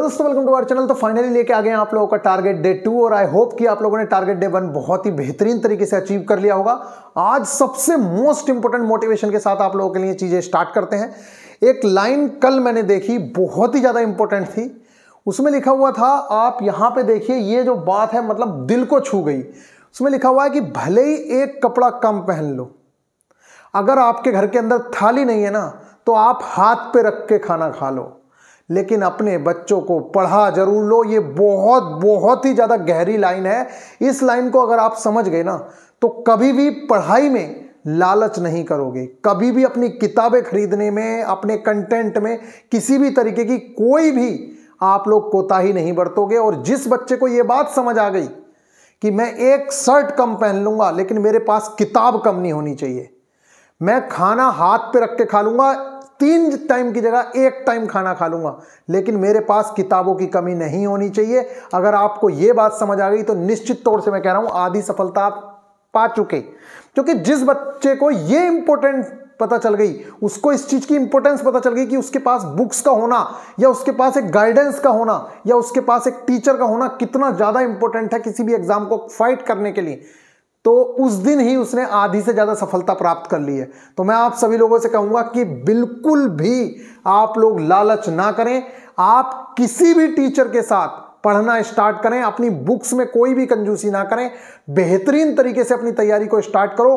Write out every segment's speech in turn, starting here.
दोस्तों welcome to our channel तो finally लेके आ गए आप लोगों का टारगेट डे टू और आई होप कि आप लोगों ने टारगेट डे वन बहुत ही बेहतरीन तरीके से अचीव कर लिया होगा आज सबसे मोस्ट इंपोर्टेंट मोटिवेशन के साथ आप लोगों के लिए चीज़ें स्टार्ट करते हैं एक लाइन कल मैंने देखी बहुत ही ज़्यादा इंपॉर्टेंट थी उसमें लिखा हुआ था आप यहां पर देखिए ये जो बात है मतलब दिल को छू गई उसमें लिखा हुआ है कि भले ही एक कपड़ा कम पहन लो अगर आपके घर के अंदर थाली नहीं है ना तो आप हाथ पे रख के खाना खा लो लेकिन अपने बच्चों को पढ़ा जरूर लो ये बहुत बहुत ही ज़्यादा गहरी लाइन है इस लाइन को अगर आप समझ गए ना तो कभी भी पढ़ाई में लालच नहीं करोगे कभी भी अपनी किताबें खरीदने में अपने कंटेंट में किसी भी तरीके की कोई भी आप लोग कोताही नहीं बरतोगे और जिस बच्चे को ये बात समझ आ गई कि मैं एक शर्ट कम पहन लूँगा लेकिन मेरे पास किताब कम नहीं होनी चाहिए मैं खाना हाथ पे रख के खा लूँगा तीन टाइम की जगह एक टाइम खाना खा लूँगा लेकिन मेरे पास किताबों की कमी नहीं होनी चाहिए अगर आपको ये बात समझ आ गई तो निश्चित तौर से मैं कह रहा हूँ आधी सफलता आप पा चुके क्योंकि जिस बच्चे को ये इंपॉर्टेंट पता चल गई उसको इस चीज की इंपॉर्टेंस पता चल गई कि उसके पास बुक्स का होना या उसके पास एक गाइडेंस का होना या उसके पास एक टीचर का होना कितना ज्यादा इंपॉर्टेंट है किसी भी एग्जाम को फाइट करने के लिए तो उस दिन ही उसने आधी से ज़्यादा सफलता प्राप्त कर ली है तो मैं आप सभी लोगों से कहूंगा कि बिल्कुल भी आप लोग लालच ना करें आप किसी भी टीचर के साथ पढ़ना स्टार्ट करें अपनी बुक्स में कोई भी कंजूसी ना करें बेहतरीन तरीके से अपनी तैयारी को स्टार्ट करो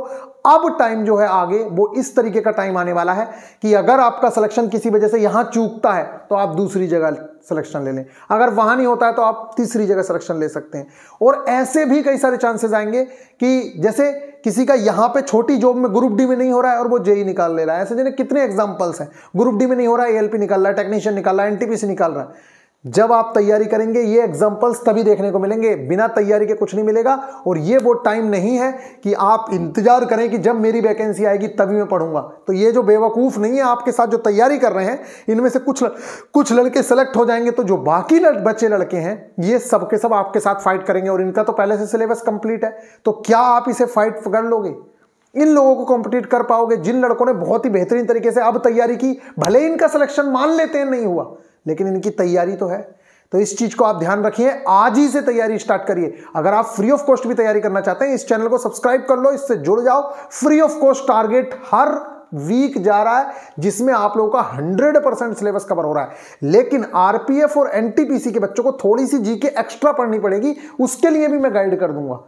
अब टाइम जो है आगे वो इस तरीके का टाइम आने वाला है कि अगर आपका सिलेक्शन किसी वजह से यहां चूकता है तो आप दूसरी जगह सिलेक्शन ले लें अगर वहां नहीं होता है तो आप तीसरी जगह सिलेक्शन ले सकते हैं और ऐसे भी कई सारे चांसेस आएंगे कि जैसे किसी का यहाँ पे छोटी जॉब में ग्रुप डी में नहीं हो रहा है और वो जेई निकाल ले रहा है ऐसे जिन्हें कितने एग्जाम्पल्स हैं ग्रुप डी में नहीं हो रहा है एल निकाल रहा है टेक्नीशियन निकाल रहा है एन निकाल रहा है जब आप तैयारी करेंगे ये एग्जाम्पल्स तभी देखने को मिलेंगे बिना तैयारी के कुछ नहीं मिलेगा और ये वो टाइम नहीं है कि आप इंतजार करें कि जब मेरी वैकेंसी आएगी तभी मैं पढ़ूंगा तो ये जो बेवकूफ़ नहीं है आपके साथ जो तैयारी कर रहे हैं इनमें से कुछ कुछ लड़के सेलेक्ट हो जाएंगे तो जो बाकी लड़, बच्चे लड़के हैं ये सब के सब आपके साथ फाइट करेंगे और इनका तो पहले से सिलेबस कंप्लीट है तो क्या आप इसे फाइट कर लोगे इन लोगों को कॉम्पिटिट कर पाओगे जिन लड़कों ने बहुत ही बेहतरीन तरीके से अब तैयारी की भले इनका सिलेक्शन मान लेते हैं नहीं हुआ लेकिन इनकी तैयारी तो है तो इस चीज को आप ध्यान रखिए आज ही से तैयारी स्टार्ट करिए अगर आप फ्री ऑफ कॉस्ट भी तैयारी करना चाहते हैं इस चैनल को सब्सक्राइब कर लो इससे जुड़ जाओ फ्री ऑफ कॉस्ट टारगेट हर वीक जा रहा है जिसमें आप लोगों का 100 परसेंट सिलेबस कवर हो रहा है लेकिन आरपीएफ और एनटीपीसी के बच्चों को थोड़ी सी जी के एक्स्ट्रा पढ़नी पड़ेगी उसके लिए भी मैं गाइड कर दूंगा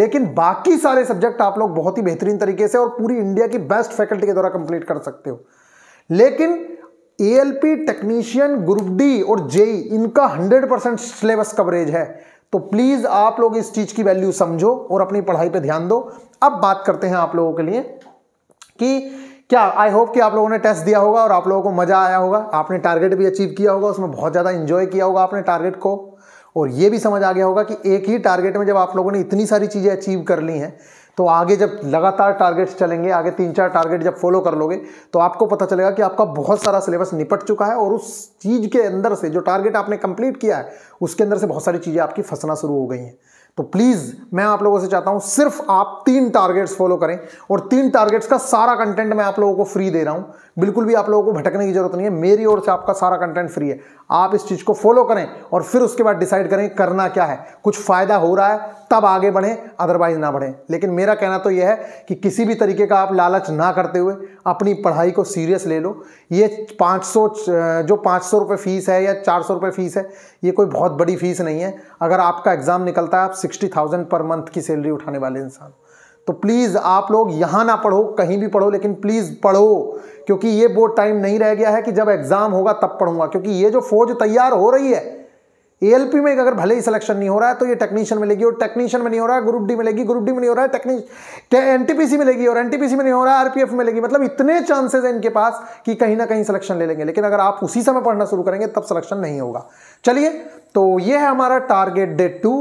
लेकिन बाकी सारे सब्जेक्ट आप लोग बहुत ही बेहतरीन तरीके से और पूरी इंडिया की बेस्ट फैकल्टी के द्वारा कंप्लीट कर सकते हो लेकिन एएलपी टेक्नीशियन ग्रुप डी और जेई इनका 100 परसेंट सिलेबस कवरेज है तो प्लीज़ आप लोग इस चीज़ की वैल्यू समझो और अपनी पढ़ाई पे ध्यान दो अब बात करते हैं आप लोगों के लिए कि क्या आई होप कि आप लोगों ने टेस्ट दिया होगा और आप लोगों को मज़ा आया होगा आपने टारगेट भी अचीव किया होगा उसमें बहुत ज़्यादा इंजॉय किया होगा आपने टारगेट को और ये भी समझ आ गया होगा कि एक ही टारगेट में जब आप लोगों ने इतनी सारी चीज़ें अचीव कर ली हैं तो आगे जब लगातार टारगेट्स चलेंगे आगे तीन चार टारगेट जब फॉलो कर लोगे तो आपको पता चलेगा कि आपका बहुत सारा सिलेबस निपट चुका है और उस चीज़ के अंदर से जो टारगेट आपने कंप्लीट किया है उसके अंदर से बहुत सारी चीज़ें आपकी फंसना शुरू हो गई हैं तो प्लीज़ मैं आप लोगों से चाहता हूँ सिर्फ आप तीन टारगेट्स फॉलो करें और तीन टारगेट्स का सारा कंटेंट मैं आप लोगों को फ्री दे रहा हूँ बिल्कुल भी आप लोगों को भटकने की जरूरत नहीं है मेरी ओर से आपका सारा कंटेंट फ्री है आप इस चीज़ को फॉलो करें और फिर उसके बाद डिसाइड करें करना क्या है कुछ फ़ायदा हो रहा है तब आगे बढ़ें अदरवाइज ना बढ़ें लेकिन मेरा कहना तो यह है कि किसी भी तरीके का आप लालच ना करते हुए अपनी पढ़ाई को सीरियस ले लो ये 500 जो पाँच सौ रुपये फ़ीस है या चार सौ रुपये फ़ीस है ये कोई बहुत बड़ी फ़ीस नहीं है अगर आपका एग्ज़ाम निकलता है आप सिक्सटी थाउजेंड पर मंथ की सैलरी उठाने वाले इंसान तो प्लीज़ आप लोग यहाँ ना पढ़ो कहीं भी पढ़ो लेकिन प्लीज़ पढ़ो क्योंकि ये बोर्ड टाइम नहीं रह गया है कि जब एग्ज़ाम होगा तब पढ़ूंगा क्योंकि ये जो फौज तैयार हो रही है एएलपी में अगर भले ही सिलेक्शन नहीं हो रहा है तो ये टेक्नीशियन मिलेगी और टेक्नीशियन में नहीं हो रहा है ग्रुप डी मिलेगी ग्रुप डी में नहीं हो रहा है टेक्नीश एनटीपीसी मिलेगी और एनटीपीसी में नहीं हो रहा है आरपीएफ मिलेगी मतलब इतने चांसेस हैं इनके पास कि कहीं ना कहीं सिलेक्शन ले लेंगे लेकिन अगर आप उसी समय पढ़ना शुरू करेंगे तब सिलेक्शन नहीं होगा चलिए तो ये है हमारा टारगेट डेट टू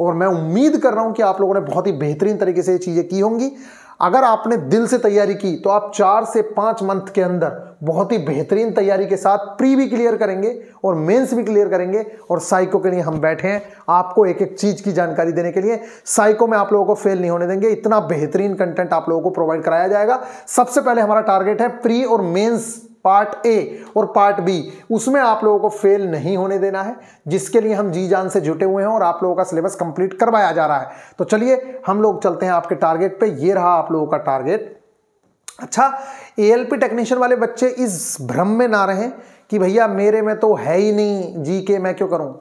और मैं उम्मीद कर रहा हूं कि आप लोगों ने बहुत ही बेहतरीन तरीके से ये चीज़ें की होंगी अगर आपने दिल से तैयारी की तो आप चार से पांच मंथ के अंदर बहुत ही बेहतरीन तैयारी के साथ प्री भी क्लियर करेंगे और मेंस भी क्लियर करेंगे और साइको के लिए हम बैठे हैं आपको एक एक चीज़ की जानकारी देने के लिए साइको में आप लोगों को फेल नहीं होने देंगे इतना बेहतरीन कंटेंट आप लोगों को प्रोवाइड कराया जाएगा सबसे पहले हमारा टारगेट है प्री और मेन्स पार्ट ए और पार्ट बी उसमें आप लोगों को फेल नहीं होने देना है जिसके लिए हम जी जान से जुटे हुए हैं और आप लोगों का सिलेबस कंप्लीट करवाया जा रहा है तो चलिए हम लोग चलते हैं आपके टारगेट पे ये रहा आप लोगों का टारगेट अच्छा एएलपी टेक्नीशियन वाले बच्चे इस भ्रम में ना रहें कि भैया मेरे में तो है ही नहीं जी के मैं क्यों करूं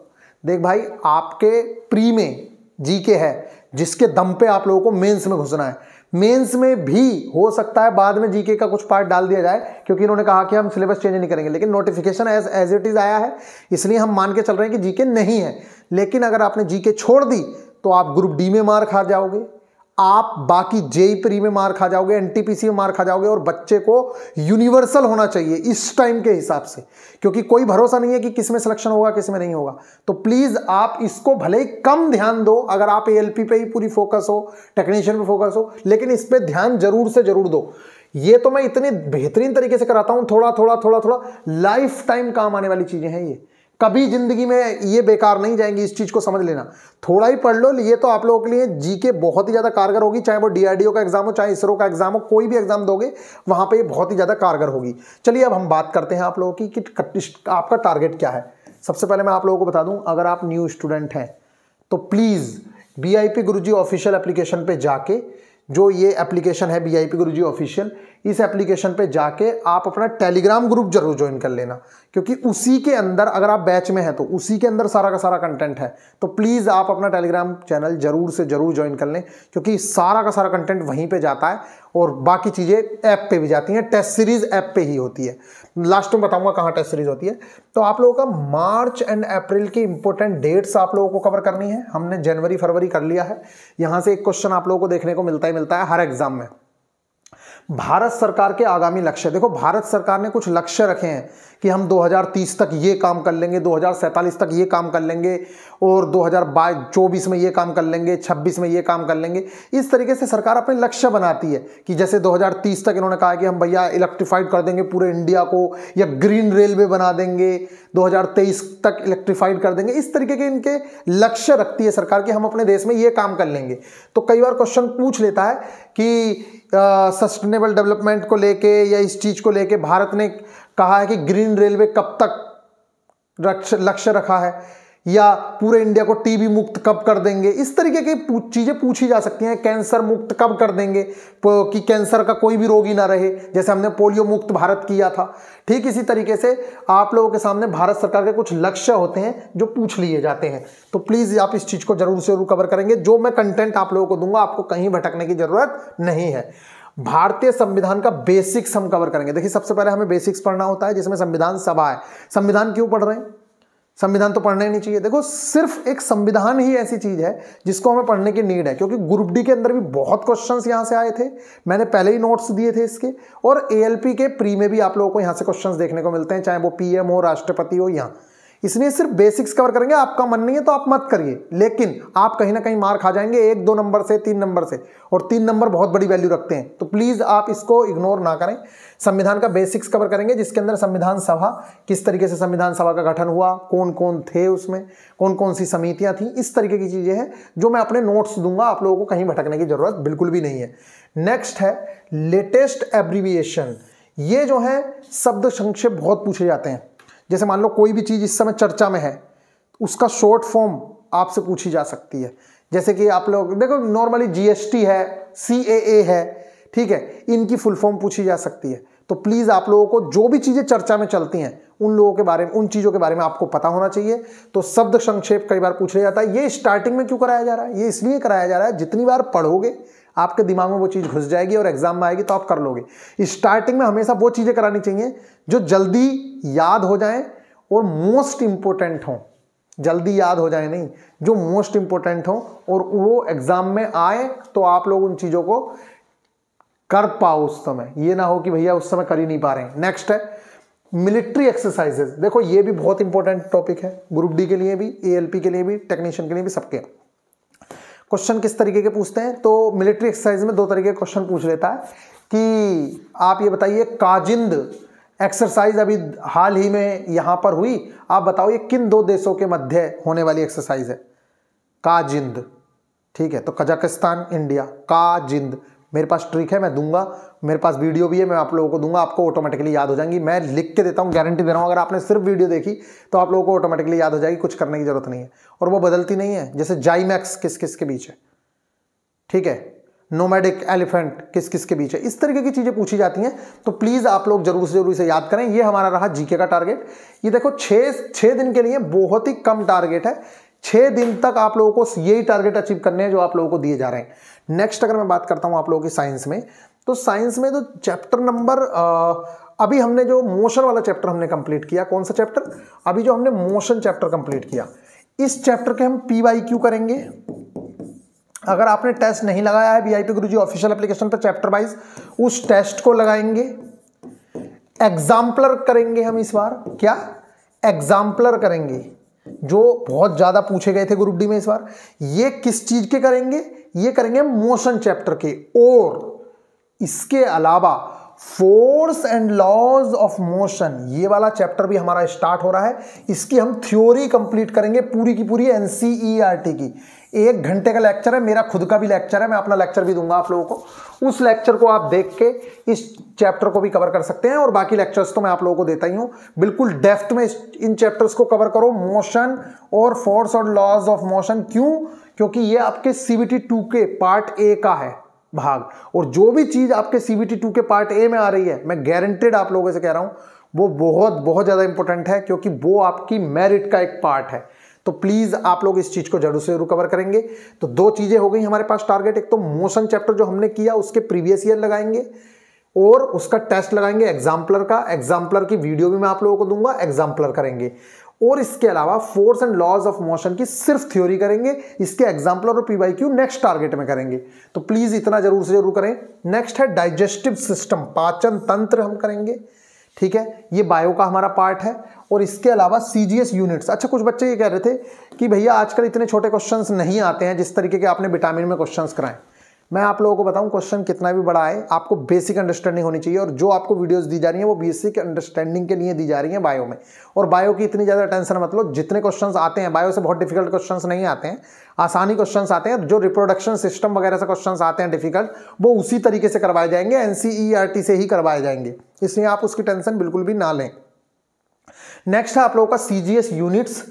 देख भाई आपके प्री में जी के है जिसके दम पे आप लोगों को मेंस में घुसना है मेंस में भी हो सकता है बाद में जीके का कुछ पार्ट डाल दिया जाए क्योंकि इन्होंने कहा कि हम सिलेबस चेंज नहीं करेंगे लेकिन notification as as it is आया है इसलिए हम मान के चल रहे हैं कि जीके नहीं है लेकिन अगर आपने जीके छोड़ दी तो आप ग्रुप डी में मार खा जाओगे आप बाकी जेई प्री में मार खा जाओगे एनटीपीसी में मार खा जाओगे और बच्चे को यूनिवर्सल होना चाहिए इस टाइम के हिसाब से क्योंकि कोई भरोसा नहीं है कि किस में सिलेक्शन होगा किस में नहीं होगा तो प्लीज़ आप इसको भले ही कम ध्यान दो अगर आप एएलपी पे ही पूरी फोकस हो टेक्नीशियन पे फोकस हो लेकिन इस पर ध्यान जरूर से जरूर दो ये तो मैं इतनी बेहतरीन तरीके से कराता हूं थोड़ा थोड़ा थोड़ा थोड़ा लाइफ टाइम काम आने वाली चीज़ें हैं ये कभी ज़िंदगी में ये बेकार नहीं जाएंगी इस चीज़ को समझ लेना थोड़ा ही पढ़ लो ये तो आप लोगों के लिए जी के बहुत ही ज़्यादा कारगर होगी चाहे वो डीआरडीओ का एग्ज़ाम हो चाहे इसरो का एग्ज़ाम हो कोई भी एग्ज़ाम दोगे वहाँ पे ये बहुत ही ज़्यादा कारगर होगी चलिए अब हम बात करते हैं आप लोगों की कि आपका टारगेट क्या है सबसे पहले मैं आप लोगों को बता दूँ अगर आप न्यू स्टूडेंट हैं तो प्लीज़ बी आई पी गुरु जी ऑफिशियल एप्लीकेशन पर जाके जो ये एप्लीकेशन है बी आई पी गुरु जी ऑफिशियल इस एप्लीकेशन पे जाके आप अपना टेलीग्राम ग्रुप जरूर ज्वाइन कर लेना क्योंकि उसी के अंदर अगर आप बैच में हैं तो उसी के अंदर सारा का सारा कंटेंट है तो प्लीज़ आप अपना टेलीग्राम चैनल ज़रूर से ज़रूर ज्वाइन कर लें क्योंकि सारा का सारा कंटेंट वहीं पर जाता है और बाकी चीज़ें ऐप पर भी जाती हैं टेस्ट सीरीज़ ऐप पर ही होती है लास्ट में बताऊंगा कहाँ टेस्ट सीरीज होती है तो आप लोगों का मार्च एंड अप्रैल की इंपॉर्टेंट डेट्स आप लोगों को कवर करनी है हमने जनवरी फरवरी कर लिया है यहाँ से एक क्वेश्चन आप लोगों को देखने को मिलता ही मिलता है हर एग्जाम में भारत सरकार के आगामी लक्ष्य देखो भारत सरकार ने कुछ लक्ष्य रखे हैं कि हम 2030 तक ये काम कर लेंगे 2047 तक ये काम कर लेंगे और 2022 चौबीस में ये काम कर लेंगे 26 में ये काम कर लेंगे इस तरीके से सरकार अपने लक्ष्य बनाती है कि जैसे 2030 तक इन्होंने कहा कि हम भैया इलेक्ट्रीफाइड कर देंगे पूरे इंडिया को या ग्रीन रेलवे बना देंगे 2023 तक इलेक्ट्रीफाइड कर देंगे इस तरीके के इनके लक्ष्य रखती है सरकार कि हम अपने देश में ये काम कर लेंगे तो कई बार क्वेश्चन पूछ लेता है कि सस्टेनेबल डेवलपमेंट को लेके या इस चीज़ को लेके भारत ने कहा है कि ग्रीन रेलवे कब तक लक्ष्य रखा है या पूरे इंडिया को टीबी मुक्त कब कर देंगे इस तरीके की चीज़ें पूछी जा सकती हैं कैंसर मुक्त कब कर देंगे कि कैंसर का कोई भी रोगी ना रहे जैसे हमने पोलियो मुक्त भारत किया था ठीक इसी तरीके से आप लोगों के सामने भारत सरकार के कुछ लक्ष्य होते हैं जो पूछ लिए जाते हैं तो प्लीज़ आप इस चीज़ को ज़रूर से जरूर कवर करेंगे जो मैं कंटेंट आप लोगों को दूंगा आपको कहीं भटकने की ज़रूरत नहीं है भारतीय संविधान का बेसिक्स हम कवर करेंगे देखिए सबसे पहले हमें बेसिक्स पढ़ना होता है जिसमें संविधान सभा है संविधान क्यों पढ़ रहे हैं संविधान तो पढ़ना ही नहीं चाहिए देखो सिर्फ एक संविधान ही ऐसी चीज है जिसको हमें पढ़ने की नीड है क्योंकि ग्रुप डी के अंदर भी बहुत क्वेश्चन यहां से आए थे मैंने पहले ही नोट्स दिए थे इसके और एएलपी के प्री में भी आप लोगों को यहां से क्वेश्चन देखने को मिलते हैं चाहे वो पीएम हो राष्ट्रपति हो यहां इसलिए सिर्फ बेसिक्स कवर करेंगे आपका मन नहीं है तो आप मत करिए लेकिन आप कहीं ना कहीं मार खा जाएंगे एक दो नंबर से तीन नंबर से और तीन नंबर बहुत बड़ी वैल्यू रखते हैं तो प्लीज़ आप इसको इग्नोर ना करें संविधान का बेसिक्स कवर करेंगे जिसके अंदर संविधान सभा किस तरीके से संविधान सभा का गठन हुआ कौन कौन थे उसमें कौन कौन सी समितियाँ थी इस तरीके की चीज़ें हैं जो मैं अपने नोट्स दूंगा आप लोगों को कहीं भटकने की ज़रूरत बिल्कुल भी नहीं है नेक्स्ट है लेटेस्ट एब्रीविएशन ये जो है शब्द संक्षेप बहुत पूछे जाते हैं जैसे मान लो कोई भी चीज़ इस समय चर्चा में है उसका शॉर्ट फॉर्म आपसे पूछी जा सकती है जैसे कि आप लोग देखो नॉर्मली जीएसटी है सी है ठीक है इनकी फुल फॉर्म पूछी जा सकती है तो प्लीज़ आप लोगों को जो भी चीज़ें चर्चा में चलती हैं उन लोगों के बारे में उन चीज़ों के बारे में आपको पता होना चाहिए तो शब्द संक्षेप कई बार पूछ लिया जाता है ये स्टार्टिंग में क्यों कराया जा रहा है ये इसलिए कराया जा रहा है जितनी बार पढ़ोगे आपके दिमाग में वो चीज़ घुस जाएगी और एग्जाम में आएगी तो आप कर लोगे स्टार्टिंग में हमेशा वो चीज़ें करानी चाहिए जो जल्दी याद हो जाएं और मोस्ट इम्पोर्टेंट हों जल्दी याद हो जाए नहीं जो मोस्ट इम्पोर्टेंट हों और वो एग्ज़ाम में आए तो आप लोग उन चीज़ों को कर पाओ उस समय ये ना हो कि भैया उस समय कर ही नहीं पा रहे हैं नेक्स्ट है मिलिट्री एक्सरसाइजेज देखो ये भी बहुत इंपॉर्टेंट टॉपिक है ग्रुप डी के लिए भी एएलपी के लिए भी टेक्नीशियन के लिए भी सबके क्वेश्चन किस तरीके के पूछते हैं तो मिलिट्री एक्सरसाइज में दो तरीके के क्वेश्चन पूछ लेता है कि आप ये बताइए काजिंद एक्सरसाइज अभी हाल ही में यहाँ पर हुई आप बताओ ये किन दो देशों के मध्य होने वाली एक्सरसाइज है काजिंद ठीक है तो कजाकिस्तान इंडिया काजिंद मेरे पास ट्रिक है मैं दूंगा मेरे पास वीडियो भी है मैं आप लोगों को दूंगा आपको ऑटोमेटिकली याद हो जाएंगी मैं लिख के देता हूँ गारंटी दे रहा हूँ अगर आपने सिर्फ वीडियो देखी तो आप लोगों को ऑटोमेटिकली याद हो जाएगी कुछ करने की जरूरत नहीं है और वो बदलती नहीं है जैसे जाइमैक्स किस किस के बीच है ठीक है नोमैडिक एलिफेंट किस किस के बीच है इस तरीके की चीज़ें पूछी जाती हैं तो प्लीज़ आप लोग जरूर से जरूर इसे याद करें ये हमारा रहा जीके का टारगेट ये देखो छः छः दिन के लिए बहुत ही कम टारगेट है छः दिन तक आप लोगों को यही टारगेट अचीव करने हैं जो आप लोगों को दिए जा रहे हैं नेक्स्ट अगर मैं बात करता हूँ आप लोगों की साइंस में तो साइंस में तो चैप्टर नंबर अभी हमने जो मोशन वाला चैप्टर हमने कंप्लीट किया कौन सा चैप्टर अभी जो हमने मोशन चैप्टर कंप्लीट किया इस चैप्टर के हम पी वाई क्यू करेंगे अगर आपने टेस्ट नहीं लगाया है वीआईपी गुरुजी ऑफिशियल एप्लीकेशन पर चैप्टर वाइज उस टेस्ट को लगाएंगे एग्जाम्पलर करेंगे हम इस बार क्या एग्जाम्पलर करेंगे जो बहुत ज़्यादा पूछे गए थे ग्रुप डी में इस बार ये किस चीज़ के करेंगे ये करेंगे मोशन चैप्टर के और इसके अलावा force and laws of motion ये वाला चैप्टर भी हमारा स्टार्ट हो रहा है इसकी हम थ्योरी कंप्लीट करेंगे पूरी की पूरी एनसीईआरटी की एक घंटे का लेक्चर है मेरा खुद का भी लेक्चर है मैं अपना लेक्चर भी दूंगा आप लोगों को उस लेक्चर को आप देख के इस चैप्टर को भी कवर कर सकते हैं और बाकी लेक्चर्स तो मैं आप लोगों को देता ही हूँ बिल्कुल डेफ्थ में इन चैप्टर्स को कवर करो मोशन और फोर्स और लॉज ऑफ मोशन क्यों क्योंकि ये आपके सीबीटी टू के पार्ट ए का है भाग और जो भी चीज़ आपके सीबीटी टू के पार्ट ए में आ रही है मैं गारंटेड आप लोगों से कह रहा हूं वो बहुत बहुत ज़्यादा इंपॉर्टेंट है क्योंकि वो आपकी मेरिट का एक पार्ट है तो प्लीज़ आप लोग इस चीज़ को जरूर से रिकवर करेंगे तो दो चीज़ें हो गई हमारे पास टारगेट एक तो मोशन चैप्टर जो हमने किया उसके प्रीवियस ईयर लगाएंगे और उसका टेस्ट लगाएंगे एग्जाम्पलर का एग्जाम्पलर की वीडियो भी मैं आप लोगों को दूंगा एग्जाम्पलर करेंगे और इसके अलावा force and laws of motion की सिर्फ थ्योरी करेंगे इसके एग्जाम्पलर और पीवाई क्यू नेक्स्ट टारगेट में करेंगे तो प्लीज़ इतना जरूर से जरूर करें नेक्स्ट है डाइजेस्टिव सिस्टम पाचन तंत्र हम करेंगे ठीक है ये बायो का हमारा पार्ट है और इसके अलावा सी यूनिट्स अच्छा कुछ बच्चे ये कह रहे थे कि भैया आजकल इतने छोटे क्वेश्चंस नहीं आते हैं जिस तरीके के आपने विटामिन में क्वेश्चंस कराएं मैं आप लोगों को बताऊं क्वेश्चन कितना भी बड़ा है आपको बेसिक अंडरस्टैंडिंग होनी चाहिए और जो आपको वीडियोस दी जा रही हैं वो बेसिक अंडरस्टैंडिंग के लिए दी जा रही हैं बायो में और बायो की इतनी ज़्यादा टेंशन मत लो जितने क्वेश्चंस आते हैं बायो से बहुत डिफिकल्ट क्वेश्चंस नहीं आते हैं आसानी क्वेश्चन आते हैं जो रिप्रोडक्शन सिस्टम वगैरह से क्वेश्चन आते हैं डिफिकल्ट वो उसी तरीके से करवाए जाएंगे एन e e से ही करवाए जाएंगे इसलिए आप उसकी टेंशन बिल्कुल भी ना लें नेक्स्ट है आप लोगों का सी यूनिट्स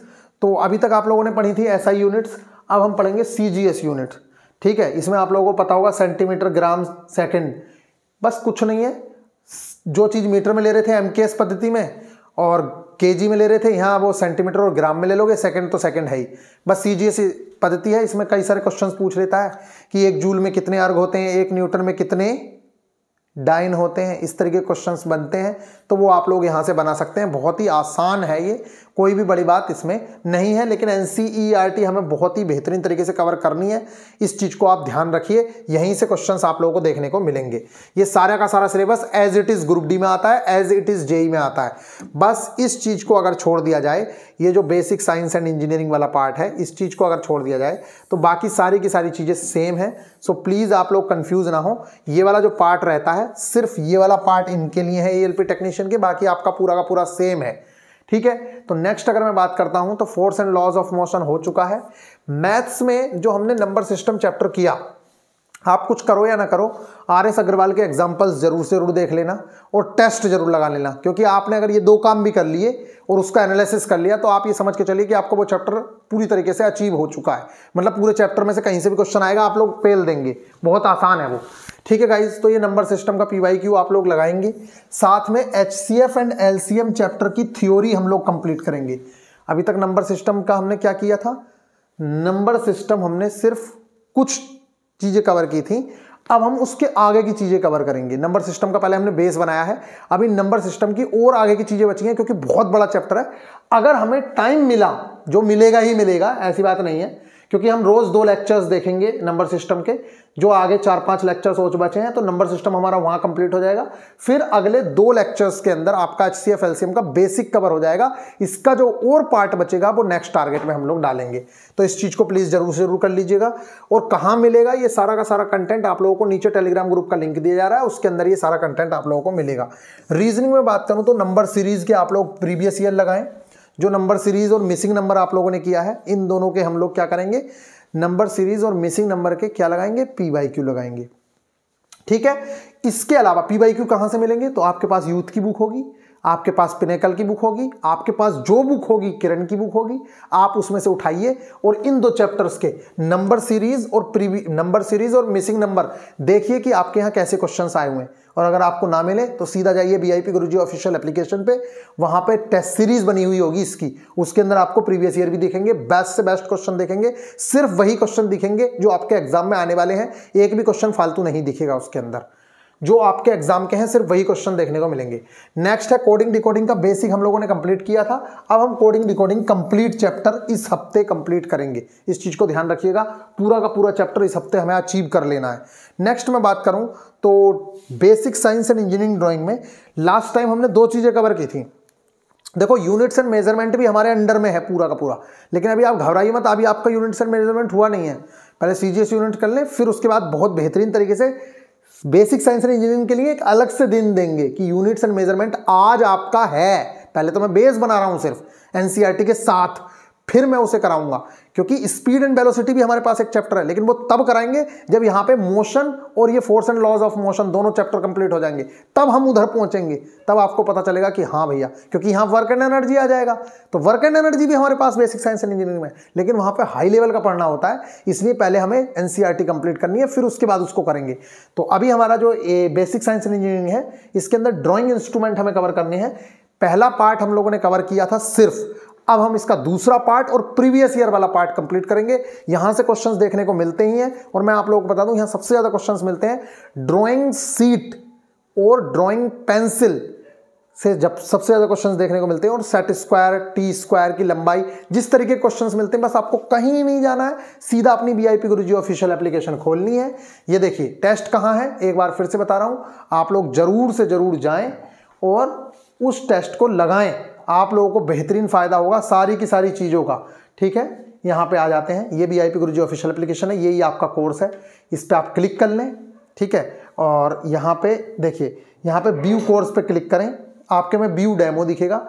तो अभी तक आप लोगों ने पढ़ी थी एस SI यूनिट्स अब हम पढ़ेंगे सी जी यूनिट ठीक है इसमें आप लोगों को पता होगा सेंटीमीटर ग्राम सेकेंड बस कुछ नहीं है जो चीज़ मीटर में ले रहे थे एम पद्धति में और के में ले रहे थे यहाँ वो सेंटीमीटर और ग्राम में ले लोगे सेकंड तो सेकंड है ही बस सी जी पद्धति है इसमें कई सारे क्वेश्चन पूछ लेता है कि एक जूल में कितने अर्घ होते हैं एक न्यूटन में कितने डाइन होते हैं इस तरह के क्वेश्चंस बनते हैं तो वो आप लोग यहाँ से बना सकते हैं बहुत ही आसान है ये कोई भी बड़ी बात इसमें नहीं है लेकिन एन e हमें बहुत ही बेहतरीन तरीके से कवर करनी है इस चीज़ को आप ध्यान रखिए यहीं से क्वेश्चन आप लोगों को देखने को मिलेंगे ये सारे का सारा syllabus as it is group D में आता है एज इट इज़ जेई में आता है बस इस चीज़ को अगर छोड़ दिया जाए ये जो बेसिक साइंस एंड इंजीनियरिंग वाला पार्ट है इस चीज़ को अगर छोड़ दिया जाए तो बाकी सारी की सारी चीज़ें सेम है सो प्लीज़ आप लोग कन्फ्यूज ना हो ये वाला जो पार्ट रहता है सिर्फ ये वाला पार्ट इनके लिए है ए टेक्नीशियन के बाकी आपका पूरा का पूरा सेम है ठीक है तो नेक्स्ट अगर मैं बात करता हूं तो force and laws of motion हो चुका है मैथ्स में जो हमने नंबर सिस्टम चैप्टर किया आप कुछ करो या ना करो आर एस अग्रवाल के एग्जाम्पल्स जरूर से जरूर देख लेना और टेस्ट जरूर लगा लेना क्योंकि आपने अगर ये दो काम भी कर लिए और उसका एनालिसिस कर लिया तो आप ये समझ के चलिए कि आपको वो चैप्टर पूरी तरीके से अचीव हो चुका है मतलब पूरे चैप्टर में से कहीं से भी क्वेश्चन आएगा आप लोग फेल देंगे बहुत आसान है वो ठीक है गाइज तो ये नंबर सिस्टम का पी वाई क्यू आप लोग लगाएंगे साथ में H C F and L C M chapter की थ्योरी हम लोग कंप्लीट करेंगे अभी तक नंबर सिस्टम का हमने क्या किया था नंबर सिस्टम हमने सिर्फ कुछ चीज़ें कवर की थी अब हम उसके आगे की चीज़ें कवर करेंगे नंबर सिस्टम का पहले हमने बेस बनाया है अभी नंबर सिस्टम की और आगे की चीज़ें बची हैं क्योंकि बहुत बड़ा चैप्टर है अगर हमें टाइम मिला जो मिलेगा ही मिलेगा ऐसी बात नहीं है क्योंकि हम रोज दो लेक्चर्स देखेंगे नंबर सिस्टम के जो आगे चार पांच लेक्चर्स हो बचे हैं तो नंबर सिस्टम हमारा वहां कंप्लीट हो जाएगा फिर अगले दो लेक्चर्स के अंदर आपका एच सी एफ एलसीएम का बेसिक कवर हो जाएगा इसका जो और पार्ट बचेगा वो नेक्स्ट टारगेट में हम लोग डालेंगे तो इस चीज़ को प्लीज़ जरूर जरूर कर लीजिएगा और कहाँ मिलेगा ये सारा का सारा कंटेंट आप लोगों को नीचे टेलीग्राम ग्रुप का लिंक दिया जा रहा है उसके अंदर ये सारा कंटेंट आप लोगों को मिलेगा रीजनिंग में बात करूँ तो नंबर सीरीज के आप लोग प्रीवियस ईयर लगाएं जो नंबर सीरीज और मिसिंग नंबर आप लोगों ने किया है इन दोनों के हम लोग क्या करेंगे नंबर सीरीज और मिसिंग नंबर के क्या लगाएंगे पी वाई क्यू लगाएंगे ठीक है इसके अलावा पी वाई क्यू कहां से मिलेंगे तो आपके पास यूथ की बुक होगी आपके पास पिनेकल की बुक होगी आपके पास जो बुक होगी किरण की बुक होगी आप उसमें से उठाइए और इन दो चैप्टर्स के नंबर सीरीज और प्रीवी नंबर सीरीज और मिसिंग नंबर देखिए कि आपके यहाँ कैसे क्वेश्चन आए हुए हैं और अगर आपको ना मिले तो सीधा जाइए B I P Guruji official application पे वहाँ पे टेस्ट सीरीज बनी हुई होगी इसकी उसके अंदर आपको प्रीवियस ईयर भी दिखेंगे बेस्ट से बेस्ट क्वेश्चन देखेंगे सिर्फ वही क्वेश्चन दिखेंगे जो आपके एग्जाम में आने वाले हैं एक भी क्वेश्चन फालतू नहीं दिखेगा उसके अंदर जो आपके एग्जाम के हैं सिर्फ वही क्वेश्चन देखने को मिलेंगे नेक्स्ट है कोडिंग डिकोडिंग का बेसिक हम लोगों ने कंप्लीट किया था अब हम कोडिंग डिकोडिंग कंप्लीट चैप्टर इस हफ्ते कंप्लीट करेंगे इस चीज़ को ध्यान रखिएगा पूरा का पूरा चैप्टर इस हफ्ते हमें अचीव कर लेना है नेक्स्ट मैं बात करूं तो basic science and engineering drawing में लास्ट टाइम हमने दो चीज़ें कवर की थी देखो यूनिट्स एंड मेजरमेंट भी हमारे अंडर में है पूरा का पूरा लेकिन अभी आप घबराइए मत अभी आपका यूनिट्स एंड मेजरमेंट हुआ नहीं है पहले सी यूनिट कर लें फिर उसके बाद बहुत बेहतरीन तरीके से बेसिक साइंस एंड इंजीनियरिंग के लिए एक अलग से दिन देंगे कि यूनिट्स एंड मेजरमेंट आज आपका है पहले तो मैं बेस बना रहा हूं सिर्फ एनसीआरटी के साथ फिर मैं उसे कराऊंगा क्योंकि स्पीड एंड वेलोसिटी भी हमारे पास एक चैप्टर है लेकिन वो तब कराएंगे जब यहाँ पे मोशन और ये force and laws of motion दोनों चैप्टर कंप्लीट हो जाएंगे तब हम उधर पहुंचेंगे तब आपको पता चलेगा कि हाँ भैया क्योंकि यहाँ वर्क एंड एनर्जी आ जाएगा तो वर्क एंड एनर्जी भी हमारे पास बेसिक साइंस एंड इंजीनियरिंग में लेकिन वहाँ पर हाई लेवल का पढ़ना होता है इसलिए पहले हमें एन कंप्लीट e करनी है फिर उसके बाद उसको करेंगे तो अभी हमारा जो बेसिक साइंस एंड इंजीनियरिंग है इसके अंदर ड्रॉइंग इंस्ट्रूमेंट हमें कवर करने हैं पहला पार्ट हम लोगों ने कवर किया था सिर्फ अब हम इसका दूसरा पार्ट और प्रीवियस ईयर वाला पार्ट कंप्लीट करेंगे यहां से क्वेश्चंस देखने को मिलते ही हैं और मैं आप लोगों को बता दूं यहां सबसे ज्यादा क्वेश्चंस मिलते हैं ड्राइंग सीट और ड्राइंग पेंसिल से जब सबसे ज़्यादा क्वेश्चंस देखने को मिलते हैं और सेट स्क्वायर टी स्क्वायर की लंबाई जिस तरीके के क्वेश्चन मिलते हैं बस आपको कहीं नहीं जाना है सीधा अपनी B I P G official application खोलनी है ये देखिए टेस्ट कहाँ है एक बार फिर से बता रहा हूँ आप लोग ज़रूर से ज़रूर जाएँ और उस टेस्ट को लगाएं आप लोगों को बेहतरीन फ़ायदा होगा सारी की सारी चीज़ों का ठीक है यहाँ पे आ जाते हैं ये भी आई पी गुरु जी ऑफिशियल एप्लीकेशन है यही आपका कोर्स है इस पर आप क्लिक कर लें ठीक है और यहाँ पे देखिए यहाँ पे व्यू कोर्स पे क्लिक करें आपके में व्यू डेमो दिखेगा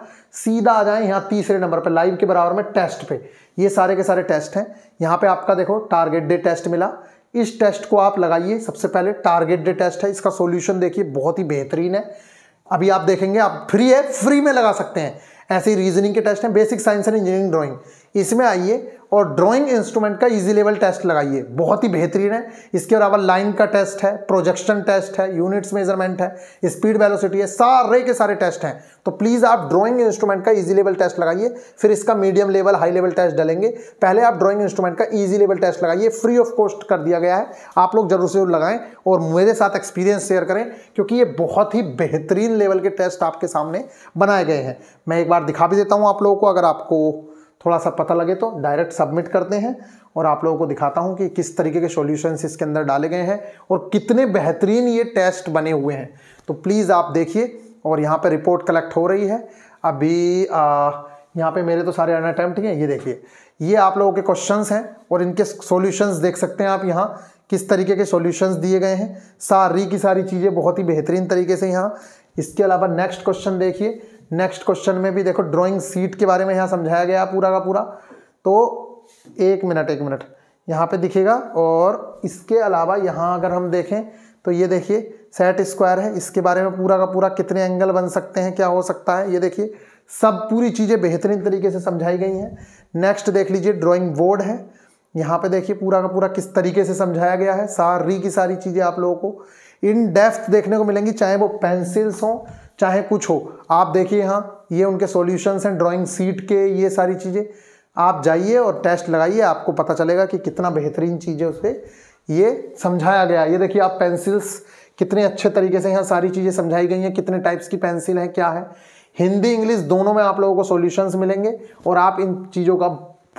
सीधा आ जाएं यहाँ तीसरे नंबर पर लाइव के बराबर में टेस्ट पे ये सारे के सारे टेस्ट हैं यहाँ पे आपका देखो टारगेट डे टेस्ट मिला इस टेस्ट को आप लगाइए सबसे पहले टारगेट डे टेस्ट है इसका सोल्यूशन देखिए बहुत ही बेहतरीन है अभी आप देखेंगे आप फ्री है फ्री में लगा सकते हैं ऐसी रीजनिंग के टेस्ट हैं basic science and engineering drawing इसमें आइए और ड्राइंग इंस्ट्रूमेंट का इजी लेवल टेस्ट लगाइए बहुत ही बेहतरीन है इसके अलावा लाइन का टेस्ट है प्रोजेक्शन टेस्ट है यूनिट्स मेजरमेंट है स्पीड वेलोसिटी है सारे के सारे टेस्ट हैं तो प्लीज़ आप ड्राइंग इंस्ट्रूमेंट का इजी लेवल टेस्ट लगाइए फिर इसका medium level high level test डालेंगे पहले आप ड्रॉइंग इंस्ट्रूमेंट का ईजी लेवल टेस्ट लगाइए फ्री ऑफ कॉस्ट कर दिया गया है आप लोग जरूर से लगाएं और मेरे साथ एक्सपीरियंस शेयर करें क्योंकि ये बहुत ही बेहतरीन लेवल के टेस्ट आपके सामने बनाए गए हैं मैं एक बार दिखा भी देता हूँ आप लोगों को अगर आपको थोड़ा सा पता लगे तो डायरेक्ट सबमिट करते हैं और आप लोगों को दिखाता हूँ कि किस तरीके के सॉल्यूशंस इसके अंदर डाले गए हैं और कितने बेहतरीन ये टेस्ट बने हुए हैं तो प्लीज़ आप देखिए और यहाँ पर रिपोर्ट कलेक्ट हो रही है अभी आ, यहाँ पे मेरे तो सारे अटैम्प्ट हैं ये देखिए ये आप लोगों के क्वेश्चंस हैं और इनके सॉल्यूशंस देख सकते हैं आप यहाँ किस तरीके के सॉल्यूशंस दिए गए हैं सारी की सारी चीज़ें बहुत ही बेहतरीन तरीके से यहाँ इसके अलावा नेक्स्ट क्वेश्चन देखिए नेक्स्ट क्वेश्चन में भी देखो ड्राइंग सीट के बारे में यहाँ समझाया गया पूरा का पूरा तो एक मिनट एक मिनट यहाँ पे दिखेगा और इसके अलावा यहाँ अगर हम देखें तो ये देखिए सेट स्क्वायर है इसके बारे में पूरा का पूरा कितने एंगल बन सकते हैं क्या हो सकता है ये देखिए सब पूरी चीज़ें बेहतरीन तरीके से समझाई गई हैं नेक्स्ट देख लीजिए ड्राइंग बोर्ड है यहाँ पे देखिए पूरा का पूरा किस तरीके से समझाया गया है सारी की सारी चीज़ें आप लोगों को इन डेफ्थ देखने को मिलेंगी चाहे वो पेंसिल्स हों चाहे कुछ हो आप देखिए यहाँ ये उनके सॉल्यूशंस हैं ड्राइंग सीट के ये सारी चीज़ें आप जाइए और टेस्ट लगाइए आपको पता चलेगा कि कितना बेहतरीन चीज़ है उसे ये समझाया गया ये देखिए आप पेंसिल्स कितने अच्छे तरीके से यहाँ सारी चीज़ें समझाई गई हैं कितने टाइप्स की पेंसिल हैं क्या है हिंदी इंग्लिश दोनों में आप लोगों को सॉल्यूशंस मिलेंगे और आप इन चीज़ों का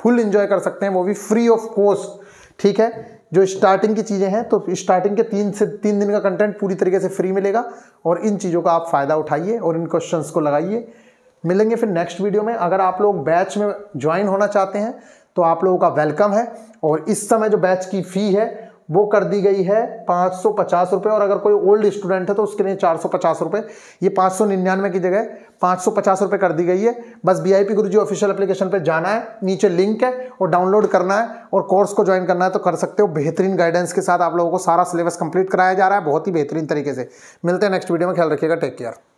फुल इंजॉय कर सकते हैं वो भी फ्री ऑफ कॉस्ट ठीक है जो स्टार्टिंग की चीज़ें हैं तो स्टार्टिंग के तीन से तीन दिन का कंटेंट पूरी तरीके से फ्री मिलेगा और इन चीज़ों का आप फ़ायदा उठाइए और इन क्वेश्चंस को लगाइए मिलेंगे फिर नेक्स्ट वीडियो में अगर आप लोग बैच में ज्वाइन होना चाहते हैं तो आप लोगों का वेलकम है और इस समय जो बैच की फ़ी है वो कर दी गई है पाँच सौ पचास रुपये और अगर कोई ओल्ड स्टूडेंट है तो उसके लिए चार सौ पचास रुपये ये पाँच सौ निन्यानवे की जगह पाँच सौ पचास रुपये कर दी गई है बस B I P Guruji official application पर जाना है नीचे लिंक है और डाउनलोड करना है और कोर्स को ज्वाइन करना है तो कर सकते हो बेहतरीन गाइडेंस के साथ आप लोगों को सारा सिलेबस कंप्लीट कराया जा रहा है बहुत ही बेहतरीन तरीके से मिलते हैं नेक्स्ट वीडियो में ख्याल रखिएगा टेक केयर